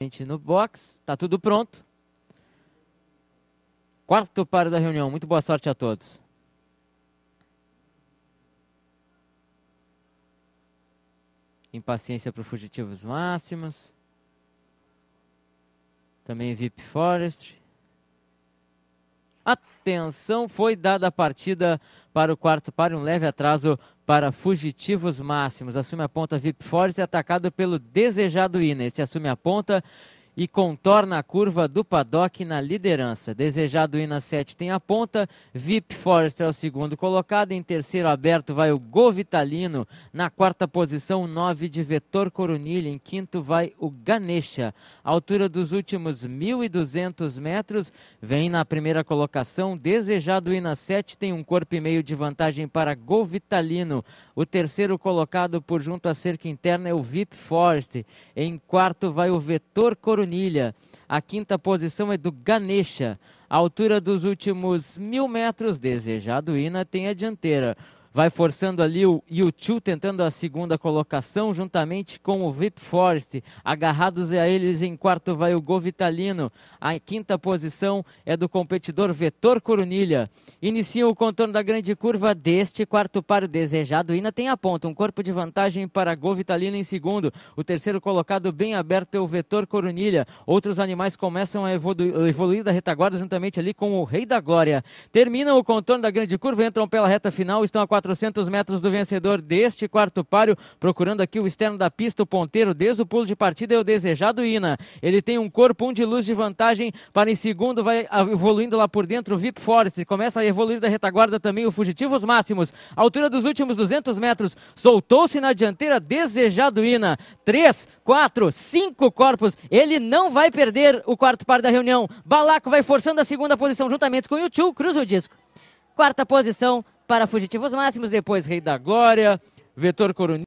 gente no box, tá tudo pronto. Quarto paro da reunião. Muito boa sorte a todos. Impaciência para fugitivos máximos. Também VIP Forest. Atenção, foi dada a partida para o quarto para um leve atraso para fugitivos máximos. Assume a ponta Vip Force, atacado pelo desejado Ina. Esse assume a ponta e contorna a curva do paddock na liderança. Desejado Ina 7 tem a ponta, VIP Forest é o segundo colocado, em terceiro aberto vai o Govitalino, na quarta posição 9 de Vetor Coronilha, em quinto vai o Ganesha. A altura dos últimos 1.200 metros vem na primeira colocação, Desejado Ina 7 tem um corpo e meio de vantagem para Govitalino. O terceiro colocado por junto à cerca interna é o VIP Forest, em quarto vai o Vetor Coronilha, a quinta posição é do Ganesha. A altura dos últimos mil metros, desejado Ina tem a dianteira vai forçando ali o u tentando a segunda colocação, juntamente com o Vip Forest. Agarrados a eles em quarto vai o Go Vitalino. A quinta posição é do competidor Vetor Corunilha. Inicia o contorno da grande curva deste quarto par desejado. Ina tem a ponta, um corpo de vantagem para Go Vitalino em segundo. O terceiro colocado bem aberto é o Vetor Corunilha. Outros animais começam a evolu evoluir da retaguarda juntamente ali com o Rei da Glória. Terminam o contorno da grande curva, entram pela reta final, estão a quatro 400 metros do vencedor deste quarto páreo, procurando aqui o externo da pista, o ponteiro, desde o pulo de partida é o desejado Ina. Ele tem um corpo, um de luz de vantagem para em segundo, vai evoluindo lá por dentro o Vip Forest, começa a evoluir da retaguarda também o Fugitivos Máximos. A altura dos últimos 200 metros, soltou-se na dianteira, desejado Ina. 3, 4, 5 corpos, ele não vai perder o quarto par da reunião. Balaco vai forçando a segunda posição juntamente com o Yuchu, cruza o disco. Quarta posição, para Fugitivos Máximos, depois Rei da Glória, Vetor Coronel.